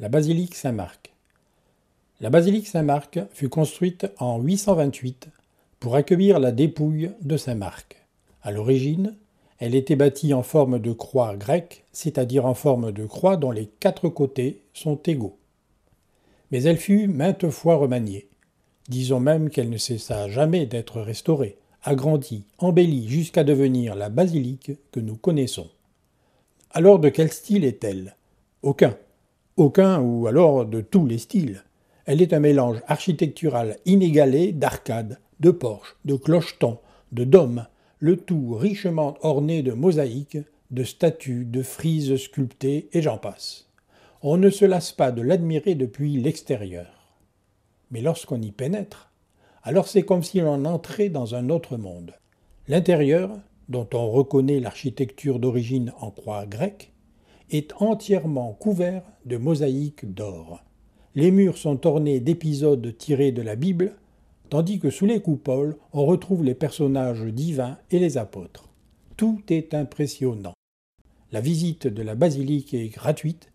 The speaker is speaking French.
La basilique Saint-Marc. La basilique Saint-Marc fut construite en 828 pour accueillir la dépouille de Saint-Marc. À l'origine, elle était bâtie en forme de croix grecque, c'est-à-dire en forme de croix dont les quatre côtés sont égaux. Mais elle fut maintes fois remaniée. Disons même qu'elle ne cessa jamais d'être restaurée, agrandie, embellie jusqu'à devenir la basilique que nous connaissons. Alors de quel style est-elle Aucun aucun ou alors de tous les styles. Elle est un mélange architectural inégalé d'arcades, de porches, de clochetons, de dômes, le tout richement orné de mosaïques, de statues, de frises sculptées, et j'en passe. On ne se lasse pas de l'admirer depuis l'extérieur. Mais lorsqu'on y pénètre, alors c'est comme si l'on entrait dans un autre monde. L'intérieur, dont on reconnaît l'architecture d'origine en croix grecque, est entièrement couvert de mosaïques d'or. Les murs sont ornés d'épisodes tirés de la Bible, tandis que sous les coupoles, on retrouve les personnages divins et les apôtres. Tout est impressionnant. La visite de la basilique est gratuite